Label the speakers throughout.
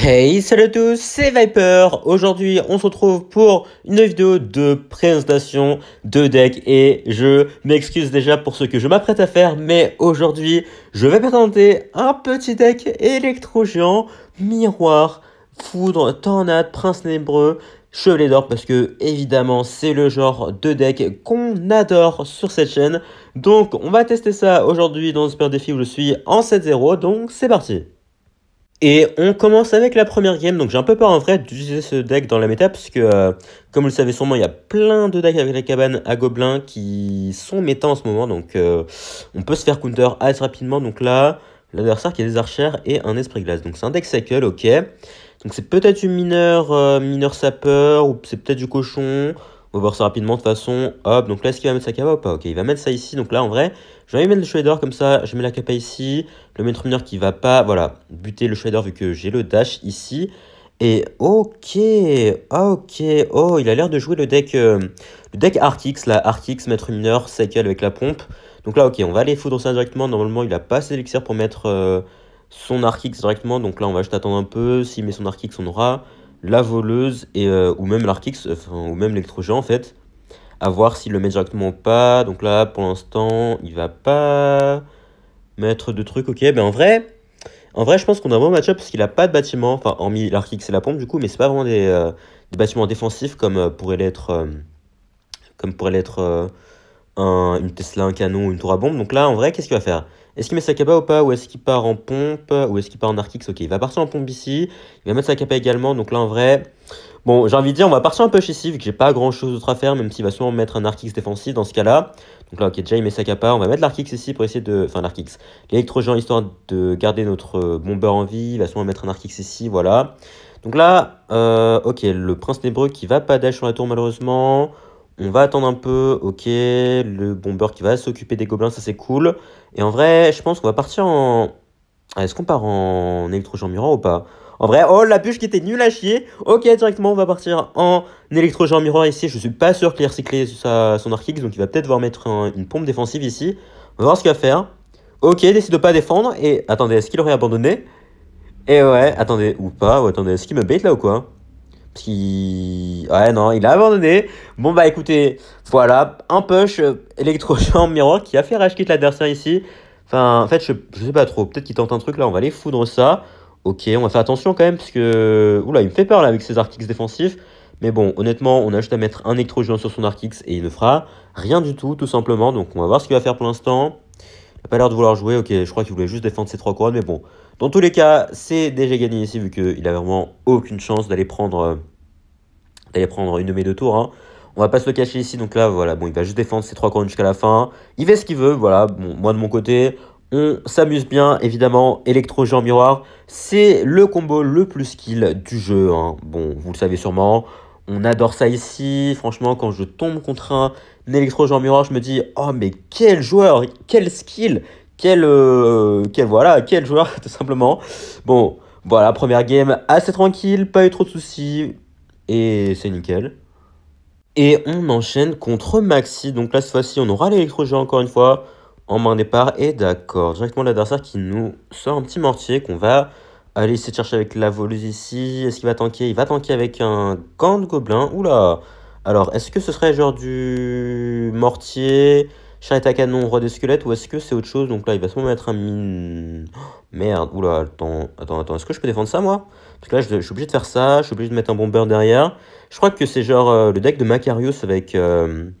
Speaker 1: Hey, salut à tous, c'est Viper. Aujourd'hui, on se retrouve pour une vidéo de présentation de deck et je m'excuse déjà pour ce que je m'apprête à faire, mais aujourd'hui, je vais présenter un petit deck électro-géant, miroir, foudre, tornade, prince nébreux, Chevelet d'or parce que évidemment c'est le genre de deck qu'on adore sur cette chaîne. Donc on va tester ça aujourd'hui dans ce super défi où je suis en 7-0, donc c'est parti et on commence avec la première game, donc j'ai un peu peur en vrai d'utiliser ce deck dans la méta, parce que, euh, comme vous le savez sûrement, il y a plein de decks avec la cabane à gobelins qui sont méta en ce moment, donc euh, on peut se faire counter assez rapidement, donc là, l'adversaire qui a des archères et un esprit glace, donc c'est un deck cycle, ok, donc c'est peut-être une mineur, euh, mineur sapeur, ou c'est peut-être du cochon, on va ça rapidement de toute façon. Hop, donc là, est-ce qu'il va mettre sa capa ou pas Ok, il va mettre ça ici. Donc là, en vrai, je vais mettre le shader comme ça. Je mets la capa ici. Le maître mineur qui va pas, voilà, buter le shader vu que j'ai le dash ici. Et ok, ok, oh, il a l'air de jouer le deck, euh, le deck Artix, la Artix, maître mineur, Cycle avec la pompe. Donc là, ok, on va aller foudre ça directement. Normalement, il a pas assez d'élixir pour mettre euh, son Artix directement. Donc là, on va juste attendre un peu. S'il met son Artix, on aura la voleuse et, euh, ou même l'Arkix, ou même l'électrojet en fait, à voir s'il le met directement ou pas. Donc là, pour l'instant, il va pas mettre de trucs. Ok, ben en vrai, en vrai, je pense qu'on a un bon match parce qu'il a pas de bâtiment, enfin, hormis l'Arkix et la pompe du coup, mais c'est pas vraiment des, euh, bâtiments défensifs comme euh, pourrait l'être. comme pourrait l'être un, une Tesla, un canon, une tour à bombe. Donc là, en vrai, qu'est-ce qu'il va faire est-ce qu'il met sa capa ou pas Ou est-ce qu'il part en pompe Ou est-ce qu'il part en arch-x Ok, il va partir en pompe ici. Il va mettre sa capa également. Donc là, en vrai, Bon, j'ai envie de dire, on va partir un peu chez vu que j'ai pas grand chose d'autre à faire, même s'il va sûrement mettre un arch-x défensif dans ce cas-là. Donc là, ok, déjà il met sa capa. On va mettre l'arch-x ici pour essayer de. Enfin, l'Arkix. L'électrogène, histoire de garder notre euh, bombeur en vie. Il va sûrement mettre un arch-x ici, voilà. Donc là, euh, ok, le prince nébreux qui va pas dash sur la tour malheureusement. On va attendre un peu, ok, le bomber qui va s'occuper des gobelins, ça c'est cool. Et en vrai, je pense qu'on va partir en... Ah, est-ce qu'on part en électro miroir ou pas en vrai, oh la bûche qui était nulle à chier. Ok, directement on va partir en électro miroir ici. Je suis pas sûr qu'il ait recyclé sa, son x donc il va peut-être devoir mettre une pompe défensive ici. On va voir ce qu'il va faire. Ok, décide de pas défendre. Et attendez, est-ce qu'il aurait abandonné Et ouais, attendez, ou pas, ou attendez, est-ce qu'il me bait là ou quoi qui... Ouais, non, il a abandonné. Bon, bah écoutez, voilà, un push euh, électrochamp miroir qui a fait racheter l'adversaire ici. Enfin, en fait, je, sais pas trop. Peut-être qu'il tente un truc là, on va aller foudre ça. Ok, on va faire attention quand même, parce que. Oula, il me fait peur là avec ses archix défensifs. Mais bon, honnêtement, on a juste à mettre un électrogeant sur son arc et il ne fera rien du tout, tout simplement. Donc, on va voir ce qu'il va faire pour l'instant. Il n'a pas l'air de vouloir jouer. Ok, je crois qu'il voulait juste défendre ses trois couronnes. Mais bon, dans tous les cas, c'est déjà gagné ici vu qu'il n'a vraiment aucune chance d'aller prendre, euh, d'aller prendre une de mes deux tours. Hein. On va pas se le cacher ici. Donc là, voilà, bon, il va juste défendre ses trois couronnes jusqu'à la fin. Il fait ce qu'il veut. Voilà, bon, moi de mon côté, on s'amuse bien, évidemment, électro Jean miroir, c'est le combo le plus skill du jeu. Hein. Bon, vous le savez sûrement, on adore ça ici. Franchement, quand je tombe contre un électro Jean miroir, je me dis oh mais quel joueur, quel skill, quel euh, voilà, quel joueur tout simplement. Bon, voilà, première game assez tranquille, pas eu trop de soucis et c'est nickel. Et on enchaîne contre Maxi. Donc là, cette fois-ci, on aura l'électrogeant encore une fois en main départ. Et d'accord, directement l'adversaire qui nous sort un petit mortier qu'on va aller essayer de chercher avec la voluse ici. Est-ce qu'il va tanker Il va tanker avec un camp de gobelin. Oula alors, est-ce que ce serait genre du mortier, charrette à canon, roi des squelettes, ou est-ce que c'est autre chose Donc là, il va sûrement mettre un mine. Oh, merde, oula, attends, attends, attends, est-ce que je peux défendre ça moi Parce que là, je, suis obligé de faire ça, je suis obligé de mettre un bomber derrière. Je crois que c'est genre euh, le deck de Macarius avec. Euh,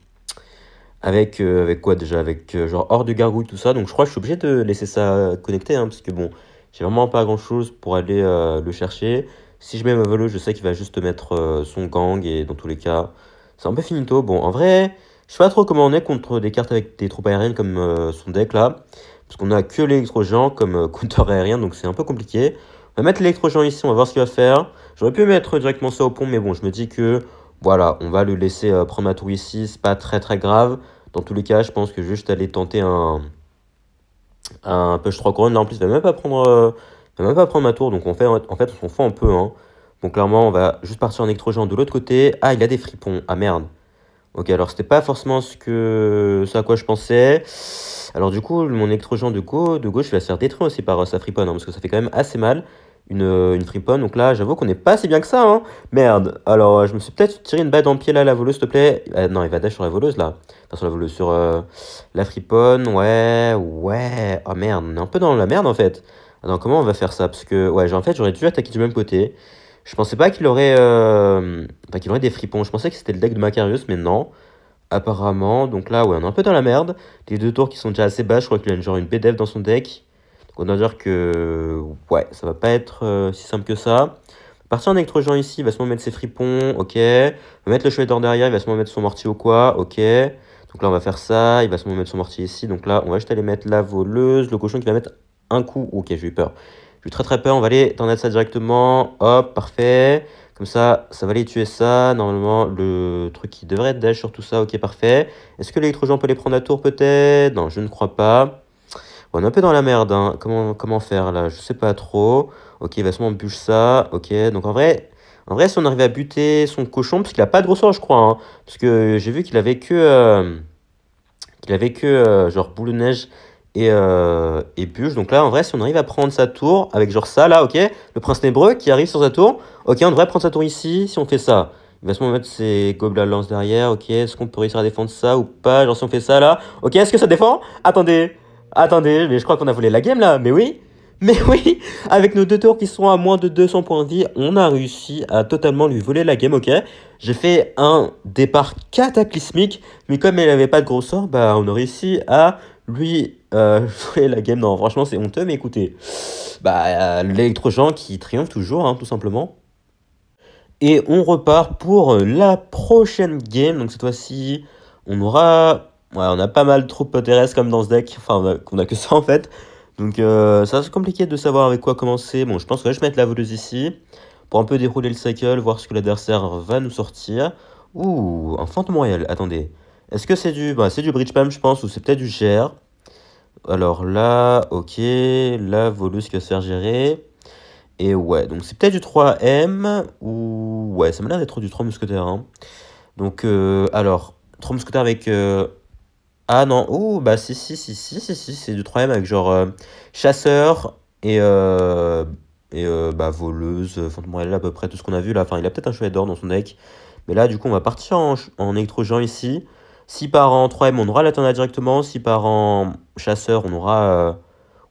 Speaker 1: avec, euh, avec quoi déjà Avec genre hors de gargouille, tout ça. Donc je crois que je suis obligé de laisser ça connecter, hein, parce que bon, j'ai vraiment pas grand chose pour aller le chercher. Si je mets ma velo je sais qu'il va juste mettre son gang, et dans tous les cas, c'est un peu finito. Bon, en vrai, je sais pas trop comment on est contre des cartes avec des troupes aériennes comme euh, son deck là. Parce qu'on a que l'électrogen comme counter euh, compteur aérien, donc c'est un peu compliqué. On va mettre l'électrogen ici, on va voir ce qu'il va faire. J'aurais pu mettre directement ça au pont, mais bon, je me dis que voilà, on va le laisser euh, prendre ma tour ici, c'est pas très très grave. Dans tous les cas, je pense que juste aller tenter un, un push 3 couronnes. Là en plus, il va même pas prendre, va même pas prendre ma tour, donc on fait, en fait, on s'en fout un peu. Hein. Bon, clairement, on va juste partir en électrogène de l'autre côté. Ah, il a des fripons. Ah, merde. Ok, alors c'était pas forcément ce, que... à quoi je pensais. Alors du coup, mon électrogène de, de gauche, il va se faire détruire aussi par euh, sa friponne, hein, parce que ça fait quand même assez mal, une, euh, une friponne. Donc là, j'avoue qu'on n'est pas si bien que ça, hein. Merde. Alors, euh, je me suis peut-être tiré une balle en pied, là, la voleuse, s'il te plaît. non, il va dash sur la voleuse, là. sur la voleuse, sur la friponne. Ouais, ouais. Ah, merde, on est un peu dans la merde, en fait. Alors, comment on va faire ça Parce que, ouais, en fait, j'aurais dû attaquer du même côté. Je pensais pas qu'il aurait, euh, aurait des fripons. Je pensais que c'était le deck de Macarius, mais non. Apparemment, donc là, ouais, on est un peu dans la merde. Les deux tours qui sont déjà assez bas, je crois qu'il a genre une BDF dans son deck. Donc on doit dire que, ouais, ça va pas être euh, si simple que ça. Partir en électrogen ici, il va se mettre ses fripons, ok. Il va mettre le chouetteur d'or derrière, il va se mettre son mortier ou quoi, ok. Donc là, on va faire ça, il va se mettre son mortier ici. Donc là, on va juste aller mettre la voleuse, le cochon qui va mettre un coup. Ok, j'ai eu peur j'ai très très peur, on va aller dans ça directement. Hop, parfait. Comme ça, ça va aller tuer ça. Normalement, le truc qui devrait être dash sur tout ça. Ok, parfait. Est-ce que l'électrogen peut les prendre à tour peut-être Non, je ne crois pas. on est un peu dans la merde. Hein. Comment, comment faire là Je sais pas trop. Ok, il va sûrement bûche ça. Ok, donc en vrai... En vrai, si on arrivait à buter son cochon, parce qu'il a pas de gros je crois. Hein. parce que j'ai vu qu'il avait que... Euh, qu'il avait que euh, genre boule de neige et, euh, Donc là, en vrai, si on arrive à prendre sa tour avec genre ça, là, ok, le prince nébreux qui arrive sur sa tour, ok, on devrait prendre sa tour ici si on fait ça. Il va se mettre ses gobelins lance derrière, ok, est-ce qu'on peut réussir à défendre ça ou pas Genre si on fait ça là, ok, est-ce que ça défend Attendez, attendez, mais je crois qu'on a volé la game là, mais oui mais oui, avec nos deux tours qui sont à moins de 200 points de vie, on a réussi à totalement lui voler la game, ok J'ai fait un départ cataclysmique, mais comme elle n'avait pas de gros sort, bah on a réussi à lui, euh, la game, non, franchement, c'est honteux, mais écoutez, bah, euh, l'électrochant qui triomphe toujours, hein, tout simplement. Et on repart pour la prochaine game, donc cette fois-ci, on aura... on a pas mal trop terrestres comme dans ce deck, enfin, bah, on a, que ça en fait. Donc ça euh, ça c'est compliqué de savoir avec quoi commencer. Bon, je pense que je vais mettre la voleuse ici, pour un peu dérouler le cycle, voir ce que l'adversaire va nous sortir. Ouh, un fantôme royal, attendez. Est-ce que c'est du, bah, c'est du bridge palm, je pense, ou c'est peut-être du GR Alors là, ok, là, va se faire gérer. Et ouais, donc c'est peut-être du 3M, ou... Ouais, ça m'a l'air d'être du 3 mousquetaires. Hein. Donc, euh, alors, 3 mousquetaires avec... Euh, ah non, oh, bah si, si, si, si, si, si, c'est du 3M avec genre euh, chasseur et... Et bah, voleuse, fantôme là à peu près tout ce qu'on a vu là. Enfin, il a peut-être un cheval d'or dans son deck. Mais là, du coup, on va partir en, en ici. Si par en 3M, on aura l'Atana directement. Si par en chasseur, on aura, euh,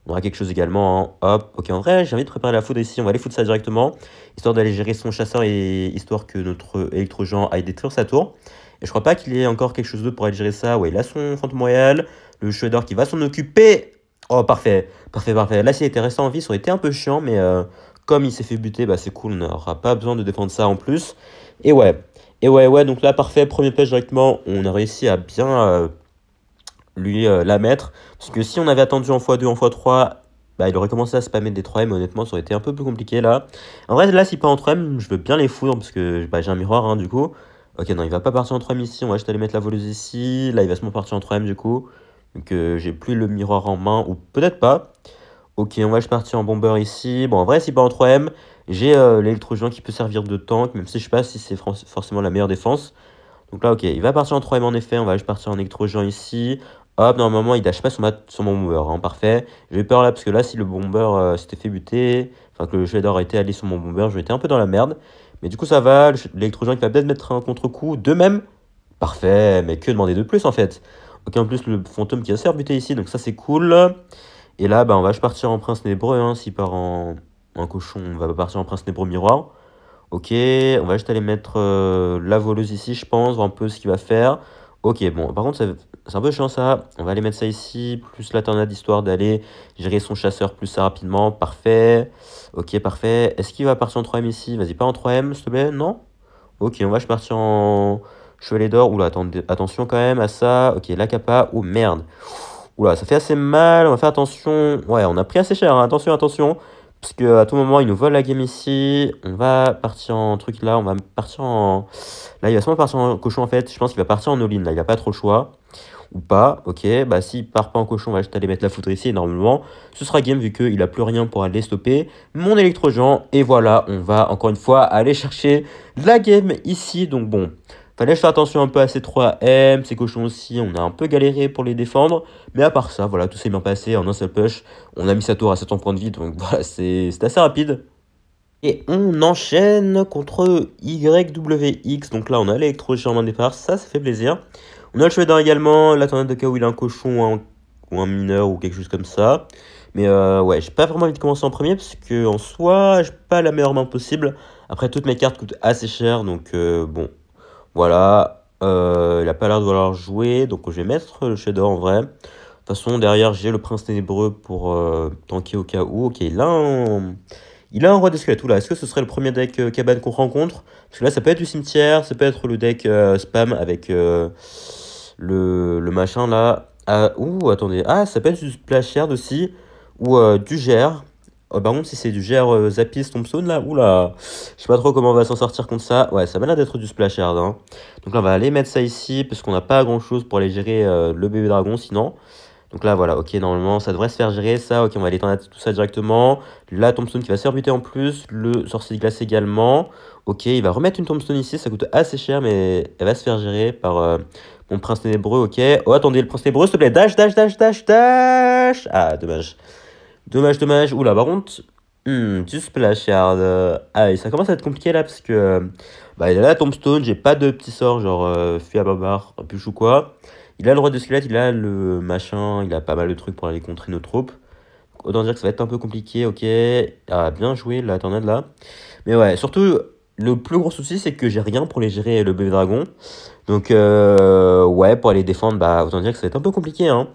Speaker 1: on aura quelque chose également. Hein. Hop, ok, en vrai, j'ai envie de préparer la foudre ici. On va aller foutre ça directement, histoire d'aller gérer son chasseur et histoire que notre électrogen aille détruire sa tour. Et je crois pas qu'il y ait encore quelque chose d'autre pour aller gérer ça. Ouais, il a son fantôme royal, le shader qui va s'en occuper. Oh, parfait, parfait, parfait. Là, s'il était resté en vie, ça aurait été un peu chiant, mais euh, comme il s'est fait buter, bah c'est cool, on n'aura pas besoin de défendre ça en plus. Et ouais, et ouais, ouais, donc là, parfait, premier pêche directement, on a réussi à bien euh, lui euh, la mettre. Parce que si on avait attendu en x2, en x3, bah, il aurait commencé à spammer des 3M, honnêtement, ça aurait été un peu plus compliqué là. En vrai, là, s'il part en 3M, je veux bien les foudre parce que bah, j'ai un miroir, hein, du coup. Ok, non, il va pas partir en 3M ici, on va juste aller mettre la voleuse ici. Là, il va se partir en 3M, du coup. Donc, euh, j'ai plus le miroir en main, ou peut-être pas. Ok, on va je partir en bomber ici. Bon, en vrai, c'est pas en 3M. J'ai euh, qui peut servir de tank, même si je sais pas si c'est forcément la meilleure défense. Donc là, ok, il va partir en 3M en effet. On va je partir en électrogen ici. Hop, normalement, il dash pas sur, sur mon bomber. Hein. parfait. J'ai peur là, parce que là, si le bomber euh, s'était fait buter, enfin que le shader aurait été allé sur mon bomber, j'aurais été un peu dans la merde. Mais du coup, ça va. L'électrogène qui va peut-être mettre un contre-coup de même. Parfait, mais que demander de plus en fait Ok, en plus, le fantôme qui a se buté ici, donc ça c'est cool. Et là, bah, on va partir en prince nébreux. Hein. S'il part en, cochon, on va partir en prince nébreux miroir. Ok, on va juste aller mettre euh, la voleuse ici, je pense, voir un peu ce qu'il va faire. Ok, bon, par contre, c'est un peu chiant ça. On va aller mettre ça ici, plus la tornade, histoire d'aller gérer son chasseur plus rapidement. Parfait. Ok, parfait. Est-ce qu'il va partir en 3M ici Vas-y, pas en 3M, s'il te plaît, non Ok, on va partir en chevalier d'or. Oula, attention quand même à ça. Ok, la capa. Oh merde. Oula, ça fait assez mal, on va faire attention. Ouais, on a pris assez cher, hein. attention, attention. Parce que à tout moment, il nous vole la game ici. On va partir en truc là, on va partir en... Là, il va sûrement partir en cochon en fait. Je pense qu'il va partir en all-in, là, il a pas trop le choix. Ou pas, ok. Bah, s'il part pas en cochon, on va juste aller mettre la foudre ici, normalement, ce sera game vu qu'il a plus rien pour aller stopper mon électrogen. Et voilà, on va encore une fois aller chercher la game ici. Donc bon, Fallait faire attention un peu à ces 3M, ces cochons aussi, on a un peu galéré pour les défendre. Mais à part ça, voilà, tout s'est bien passé en un seul push. On a mis sa tour à 700 points de vie, donc voilà, c'est assez rapide. Et on enchaîne contre YWX, donc là on a lélectro en des départ, ça, ça fait plaisir. On a le chevet d'un également, la tornade de cas où il a un cochon ou un mineur ou quelque chose comme ça. Mais euh, ouais, j'ai pas vraiment envie de commencer en premier parce que en soi, j'ai pas la meilleure main possible. Après, toutes mes cartes coûtent assez cher, donc euh, bon, voilà, euh, il a pas l'air de vouloir jouer, donc je vais mettre le shader en vrai. De toute façon, derrière, j'ai le prince ténébreux pour euh, tanker au cas où. Ok, là, il a un roi des là. Est-ce que ce serait le premier deck cabane euh, qu'on rencontre Parce que là, ça peut être du cimetière, ça peut être le deck euh, spam avec le, machin là. Ah, ou attendez. Ah, ça peut être du splash aussi, ou du gère. Oh, par contre, si c'est du GR euh, Zapis Tombstone, là, oula, je sais pas trop comment on va s'en sortir contre ça. Ouais, ça m'a l'air d'être du splash hein. Donc là, on va aller mettre ça ici, parce qu'on n'a pas grand-chose pour aller gérer euh, le bébé dragon, sinon. Donc là, voilà, ok, normalement, ça devrait se faire gérer, ça. Ok, on va aller tendre tout ça directement. Là, Tombstone qui va se faire buter en plus. Le sorcier de glace également. Ok, il va remettre une Tombstone ici, ça coûte assez cher, mais elle va se faire gérer par euh, mon prince ténébreux, ok. Oh, attendez, le prince ténébreux, s'il te plaît, dash, dash, dash, dash, dash Ah, dommage. Dommage, dommage. Oula, par contre, hmm, juste la euh, ça commence à être compliqué là parce que. Euh, bah, il a la tombstone, j'ai pas de petit sort genre euh, à barbare Puch ou quoi. Il a le roi de squelette, il a le machin, il a pas mal de trucs pour aller contrer nos troupes. Autant dire que ça va être un peu compliqué, ok. Ah, bien joué la tornade là. Mais ouais, surtout, le plus gros souci c'est que j'ai rien pour les gérer le bébé dragon. Donc, euh, ouais, pour aller défendre, bah, autant dire que ça va être un peu compliqué, hein.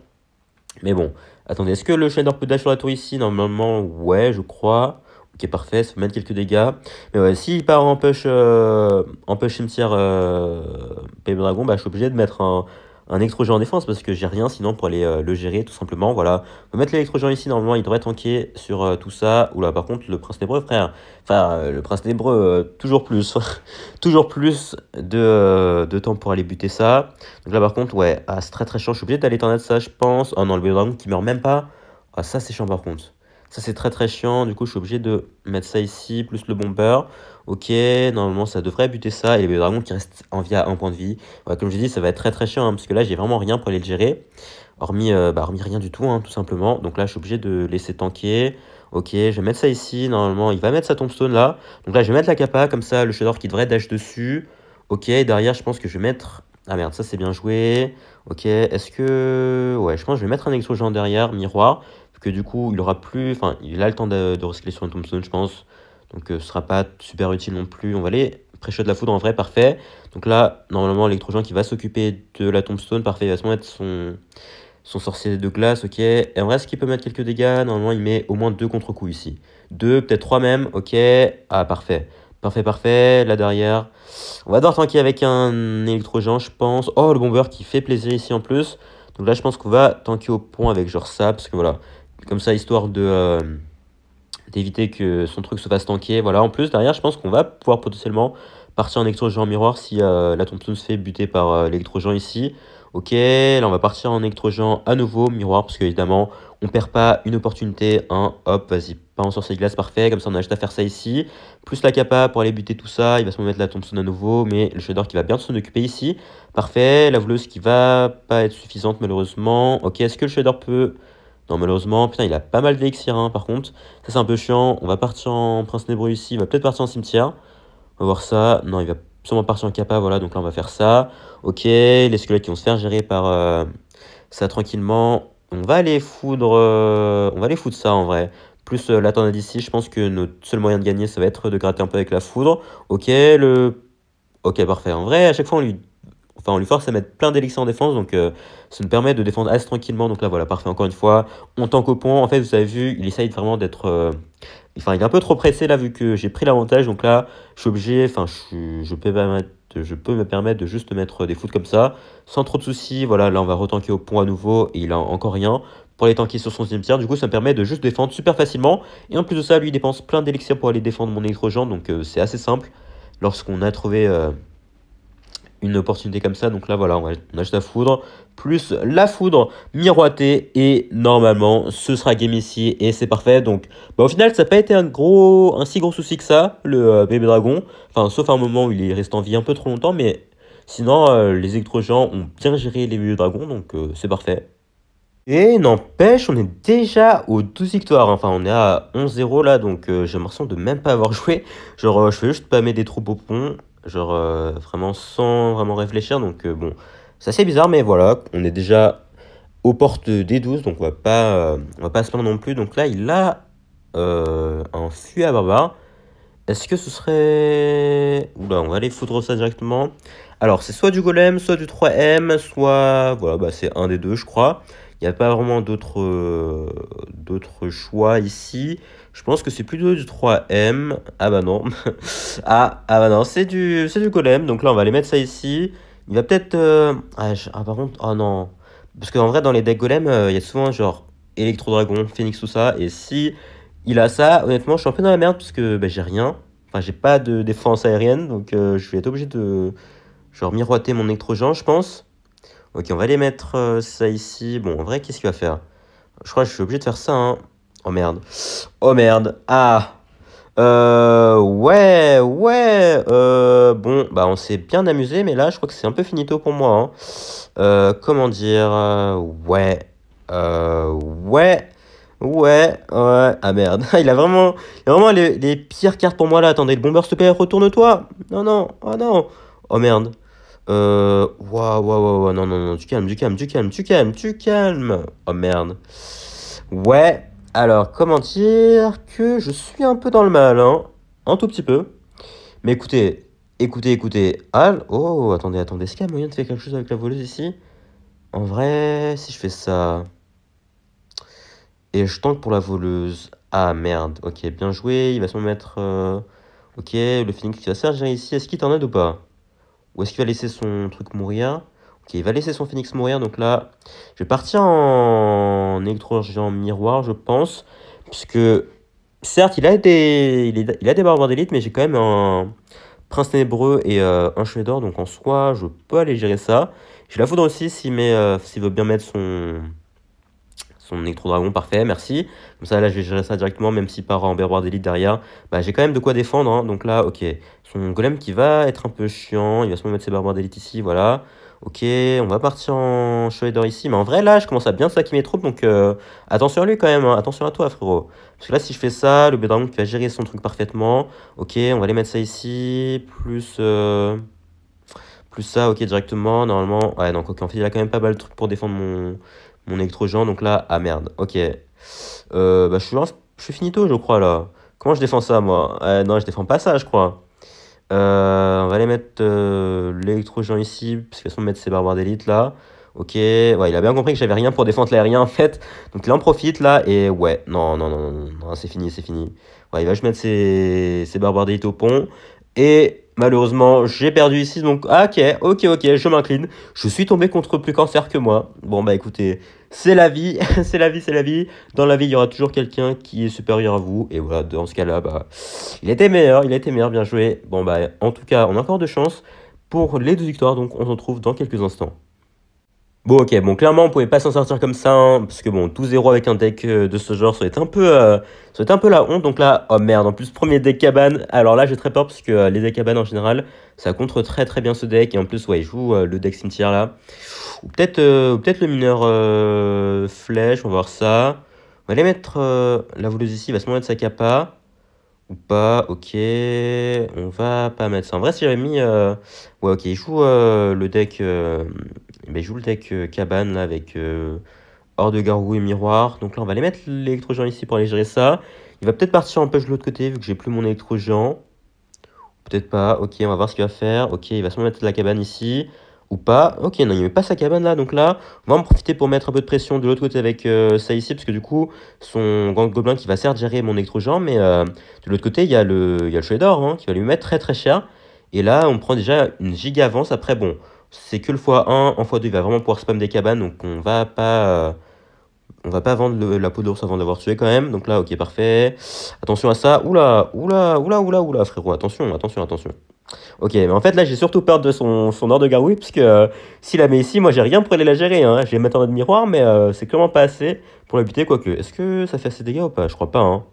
Speaker 1: Mais bon, Attendez, est-ce que le Shader peut dash sur la tour ici Normalement, ouais, je crois. Ok, parfait, ça fait mettre quelques dégâts. Mais ouais, s'il part en push, euh, en push cimetière euh, Dragon, bah, je suis obligé de mettre un, un électrogène en défense parce que j'ai rien sinon pour aller euh, le gérer tout simplement. Voilà, on va mettre l'électrogène ici, normalement il devrait tanker sur euh, tout ça. ou là par contre, le prince hébreu, frère, enfin, euh, le prince nébreux, toujours plus, toujours plus de, temps pour aller buter ça. Donc là, par contre, ouais, ah, c'est très très chiant. Je suis obligé d'aller tornade ça, je pense. Oh non, le dragon qui meurt même pas. Ah, ça c'est chiant par contre. Ça c'est très très chiant, du coup je suis obligé de mettre ça ici, plus le bomber ok, normalement ça devrait buter ça, et le dragon qui reste en vie à un point de vie. comme je dit, ça va être très très chiant, hein, parce que là j'ai vraiment rien pour aller le gérer, hormis, euh, bah, hormis rien du tout, hein, tout simplement. Donc là je suis obligé de laisser tanker. Ok, je vais mettre ça ici, normalement il va mettre sa tombstone là. Donc là je vais mettre la capa, comme ça le shadow qui devrait dash dessus. Ok, derrière je pense que je vais mettre... Ah merde, ça c'est bien joué. Ok, est-ce que... Ouais, je pense que je vais mettre un exogène derrière, miroir que du coup il aura plus, enfin il a le temps de, de recycler sur une tombstone je pense. Donc euh, ce ne sera pas super utile non plus. On va aller pré de la foudre en vrai, parfait. Donc là, normalement, l'électrogen qui va s'occuper de la tombstone, parfait, il va se mettre son, son sorcier de glace, ok. Et en vrai, est-ce qu'il peut mettre quelques dégâts Normalement, il met au moins deux contre-coups ici. Deux, peut-être trois même, ok. Ah, parfait. Parfait, parfait. Là derrière, on va devoir tanker avec un électrogen, je pense. Oh, le bomber qui fait plaisir ici en plus. Donc là, je pense qu'on va tanker au pont avec genre ça, parce que voilà. Comme ça, histoire de... Euh, d'éviter que son truc se fasse tanker. Voilà, en plus, derrière, je pense qu'on va pouvoir potentiellement partir en électrogen miroir si euh, la Thompson se fait buter par euh, l'électrogen ici. Ok, là on va partir en électrogen à nouveau, miroir, parce qu'évidemment on perd pas une opportunité. un Hop, vas-y, pas en sorcier glace, parfait, comme ça on a juste à faire ça ici. Plus la capa pour aller buter tout ça, il va se mettre la Thompson à nouveau, mais le shader qui va bien s'en occuper ici. Parfait, la voleuse qui va pas être suffisante malheureusement. Ok, est-ce que le shader peut non, malheureusement, putain, il a pas mal d'élixir, hein, par contre. Ça, c'est un peu chiant. On va partir en Prince Nébro ici. Il va peut-être partir en cimetière. On va voir ça. Non, il va sûrement partir en Kappa, voilà. Donc là, on va faire ça. Ok, les squelettes qui vont se faire gérer par euh, ça tranquillement. On va aller foudre... Euh, on va aller foudre ça, en vrai. Plus euh, la d'ici, je pense que notre seul moyen de gagner, ça va être de gratter un peu avec la foudre. Ok, le... Ok, parfait. En vrai, à chaque fois, on lui Enfin, on lui force à mettre plein d'élixirs en défense, donc euh, ça me permet de défendre assez tranquillement. Donc là, voilà, parfait, encore une fois. On tank au pont. En fait, vous avez vu, il essaye vraiment d'être. Euh, enfin, il est un peu trop pressé là, vu que j'ai pris l'avantage. Donc là, je suis obligé. Enfin, je, peux je peux me permettre de juste mettre des foot comme ça, sans trop de soucis. Voilà, là, on va retanker au pont à nouveau, et il a encore rien pour les tanker sur son tiers, Du coup, ça me permet de juste défendre super facilement. Et en plus de ça, lui, il dépense plein d'élixirs pour aller défendre mon électrogène. Donc, euh, c'est assez simple. Lorsqu'on a trouvé une opportunité comme ça. Donc là, voilà, on achète la foudre, plus la foudre miroitée. Et normalement, ce sera game ici et c'est parfait. Donc bah, au final, ça n'a pas été un, gros, un si gros souci que ça, le euh, bébé dragon. Enfin, sauf à un moment où il est resté en vie un peu trop longtemps. Mais sinon, euh, les les gens ont bien géré les bébés dragons, donc euh, c'est parfait. Et n'empêche, on est déjà aux 12 victoires. Enfin, on est à 11-0 là, donc j'ai l'impression de même pas avoir joué. Genre, je fais juste pas mettre des troupes au pont. Genre euh, vraiment sans vraiment réfléchir. Donc euh, bon, c'est assez bizarre, mais voilà, on est déjà aux portes des 12, donc on va pas, euh, on va pas se plaindre non plus. Donc là, il a un fuit à barbares, Est-ce que ce serait... Oula, on va aller foudre ça directement. Alors, c'est soit du golem, soit du 3M, soit... Voilà, bah, c'est un des deux, je crois. Il n'y a pas vraiment d'autres euh, d'autres choix ici. Je pense que c'est plutôt du 3M. Ah bah non. ah, ah bah non, c'est du, du golem. Donc là, on va aller mettre ça ici. Il va peut-être... Euh, ah, ah, par contre... Ah non. Parce qu'en vrai, dans les decks golem, euh, il y a souvent genre électro-dragon, phoenix tout ça. Et si il a ça, honnêtement, je suis un peu dans la merde parce que bah, j'ai rien. Enfin, j'ai pas de défense aérienne. Donc je vais être obligé de genre miroiter mon électro je pense. Ok, on va les mettre euh, ça ici. Bon, en vrai, qu'est-ce qu'il va faire Je crois que je suis obligé de faire ça, hein. Oh merde. Oh merde. Ah euh, ouais, ouais, euh, bon, bah on s'est bien amusé, mais là je crois que c'est un peu finito pour moi. Hein. Euh, comment dire, euh, ouais, euh, ouais, ouais, ouais, ah merde, il a vraiment, il a vraiment les, les pires cartes pour moi là. Attendez, le bomber s'il te plaît, retourne-toi. Non, non, oh non, oh merde. Euh. Waouh, waouh, waouh, non, non, non, tu calmes, tu calmes, tu calmes, tu calmes, tu calmes. Oh merde. Ouais, alors, comment dire que je suis un peu dans le mal, hein Un tout petit peu. Mais écoutez, écoutez, écoutez. Ah, oh, attendez, attendez, est-ce qu'il y a moyen de faire quelque chose avec la voleuse ici En vrai, si je fais ça. Et je tente pour la voleuse. Ah merde, ok, bien joué, il va se mettre. Euh, ok, le Phoenix qui va servir ici, est-ce qu'il t'en aide ou pas ou est-ce qu'il va laisser son truc mourir Ok, il va laisser son Phoenix mourir. Donc là, je vais partir en électro géant miroir, je pense. Puisque, certes, il a des, il, a des barbares d'élite, mais j'ai quand même un prince ténébreux et euh, un chevet d'or. Donc en soi, je peux aller gérer ça. Je la foudre aussi euh, s'il veut bien mettre son son électro-dragon, parfait, merci. Comme ça, là, je vais gérer ça directement, même si par en berroir d'élite derrière, bah, j'ai quand même de quoi défendre. Hein. Donc là, ok, son golem qui va être un peu chiant, il va se mettre ses berroirs d'élite ici, voilà. Ok, on va partir en Shredder ici. Mais en vrai, là, je commence à bien ça mes troupes. Donc, euh, attention à lui quand même. Hein. Attention à toi, frérot. Parce que là, si je fais ça, le dragon qui va gérer son truc parfaitement. Ok, on va aller mettre ça ici. Plus... Euh, plus ça, ok, directement. Normalement... Ouais, donc, ok, en fait, il a quand même pas mal de trucs pour défendre mon, mon électrogen. Donc là, ah merde, ok. Euh, bah, je suis, je suis finito, je crois, là. Comment je défends ça, moi euh, Non, je défends pas ça, je crois. Euh, on va aller mettre l'électrogen ici, parce qu'ils sont mettre ces barbares d'élite, là. Ok, ouais, il a bien compris que j'avais rien pour défendre l'aérien en fait. Donc il en profite là et ouais, non, non, non, non, c'est fini, c'est fini. Ouais, il va juste mettre ses barbares d'élite au pont. Et Malheureusement, j'ai perdu ici, donc ah, ok, ok, ok, je m'incline. Je suis tombé contre plus cancer que moi. Bon bah écoutez, c'est la vie, c'est la vie, c'est la vie. Dans la vie, il y aura toujours quelqu'un qui est supérieur à vous. Et voilà, dans ce cas-là, bah, il était meilleur, il était meilleur, bien joué. Bon bah, en tout cas, on a encore de chance pour les deux victoires, donc on se retrouve dans quelques instants. Bon, ok, bon, clairement, on pouvait pas s'en sortir comme ça, hein, parce que bon, 12-0 avec un deck euh, de ce genre, ça va être un peu, euh, un peu la honte. Donc là, oh merde, en plus, premier deck cabane. Alors là, j'ai très peur, parce que euh, les decks cabane en général, ça contre très très bien ce deck. Et en plus, ouais, il joue le deck cimetière là. Ou peut-être peut-être le mineur flèche, on va voir ça. On va aller mettre la voleuse ici, il va se mettre sa capa. Ou pas, ok. On va pas mettre ça. En vrai, si j'avais mis. ouais, ok, il joue le deck ben, je joue le deck euh, cabane là, avec euh, hors de garou et miroir. Donc là, on va aller mettre l'électrogène ici pour aller gérer ça. Il va peut-être partir en peu de l'autre côté vu que j'ai plus mon électrogent Peut-être pas. Ok, on va voir ce qu'il va faire. Ok, il va se mettre la cabane ici. Ou pas. Ok, non, il met pas sa cabane là. Donc là, on va en profiter pour mettre un peu de pression de l'autre côté avec euh, ça ici. Parce que du coup, son grand gobelin qui va certes gérer mon électrogène. Mais de l'autre côté, il y a le, il d'or hein, qui va lui mettre très très cher. Et là, on prend déjà une giga avance. Après, bon, c'est que le x1, en x2, il va vraiment pouvoir spam des cabanes, donc on va pas... Euh, on va pas vendre la peau d'ours avant de l'avoir tué quand même. Donc là, ok, parfait. Attention à ça. Oula, oula, oula, oula, oula, frérot. Attention, attention, attention. Ok, mais en fait, là, j'ai surtout peur de son, son ordre de garoui, puisque que euh, s'il la met ici, moi, j'ai rien pour aller la gérer. Hein. vais mettre en de miroir, mais euh, c'est clairement pas assez pour la buter, quoique. Est-ce que ça fait assez de dégâts ou pas Je crois pas, hein.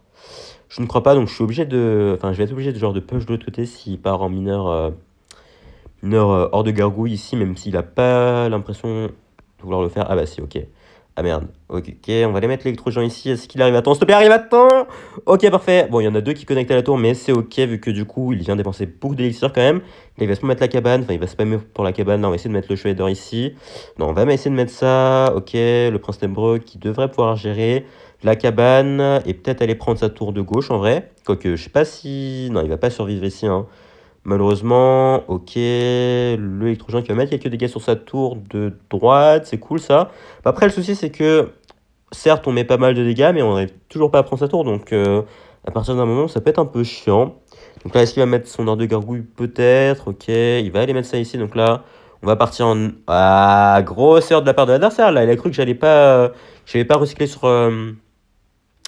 Speaker 1: Je ne crois pas, donc je suis obligé de... Enfin, je vais être obligé de genre de push de l'autre côté s'il part en mineur une heure euh, hors de gargouille ici, même s'il n'a pas l'impression de vouloir le faire. Ah bah si, ok. Ah merde. Ok, on va les mettre l'électrogène ici. Est-ce qu'il arrive à temps S'il te plaît, arrive à temps Ok, parfait. Bon, il y en a deux qui connectent à la tour, mais c'est ok vu que du coup, il vient dépenser beaucoup d'élixir quand même. Là, il va se mettre la cabane. Enfin, il va se mettre pour la cabane. Là, on va essayer de mettre le d'or ici. Non, on va essayer de mettre ça. Ok, le Prince Nembrook qui devrait pouvoir gérer la cabane et peut-être aller prendre sa tour de gauche en vrai. Quoique, je sais pas si... Non, il va pas survivre ici. Hein. Malheureusement, ok, l'électrogène qui va mettre quelques dégâts sur sa tour de droite, c'est cool ça. Après, le souci c'est que, certes, on met pas mal de dégâts, mais on n'arrive toujours pas à prendre sa tour, donc euh, à partir d'un moment, ça peut être un peu chiant. Donc là, est-ce qu'il va mettre son ordre de gargouille Peut-être, ok, il va aller mettre ça ici, donc là, on va partir en... Ah, grosse erreur de la part de l'adversaire, là, il a cru que j'allais pas, euh, pas recycler sur... Euh,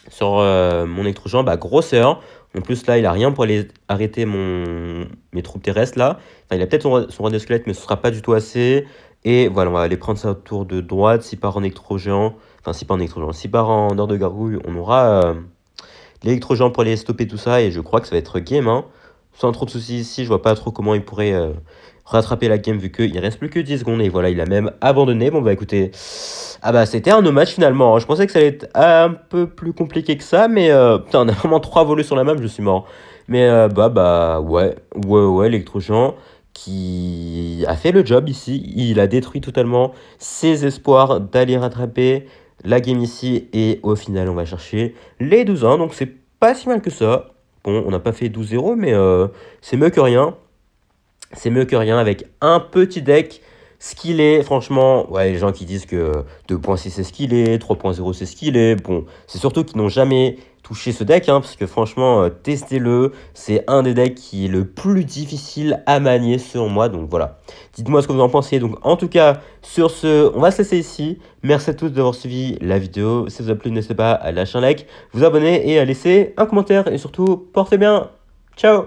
Speaker 1: sur euh, mon électrogen, bah, grosseur, En plus, là, il a rien pour aller arrêter mon... mes troupes terrestres, là. il a peut-être son, son squelette, mais ce sera pas du tout assez. Et voilà, on va aller prendre ça tour de droite. Si par en électrogéant, enfin, si par en électrogeant, si par en ordre de gargouille, on aura euh, l'électrogeant pour aller stopper tout ça. Et je crois que ça va être game, hein. Sans trop de soucis ici, je vois pas trop comment il pourrait euh, rattraper la game vu qu'il reste plus que 10 secondes et voilà, il a même abandonné. Bon bah écoutez, ah bah c'était un no match finalement. Hein. Je pensais que ça allait être un peu plus compliqué que ça, mais euh, putain, on a vraiment 3 volets sur la map, je suis mort. Mais euh, bah bah ouais, ouais ouais, électrochant qui a fait le job ici, il a détruit totalement ses espoirs d'aller rattraper la game ici et au final on va chercher les 12 ans donc c'est pas si mal que ça. Bon, on n'a pas fait 12-0 mais euh, c'est mieux que rien c'est mieux que rien avec un petit deck. Ce qu'il est, franchement, ouais, les gens qui disent que 2.6 c'est qu'il est. 3.0 c'est ce est bon, c'est surtout qu'ils n'ont jamais touché ce deck, hein, parce que franchement, euh, testez-le, c'est un des decks qui est le plus difficile à manier selon moi, donc voilà. Dites-moi ce que vous en pensez, donc en tout cas, sur ce, on va se laisser ici. Merci à tous d'avoir suivi la vidéo, si ça vous a plu, n'hésitez pas à lâcher un like, vous abonner et à laisser un commentaire, et surtout, portez bien, ciao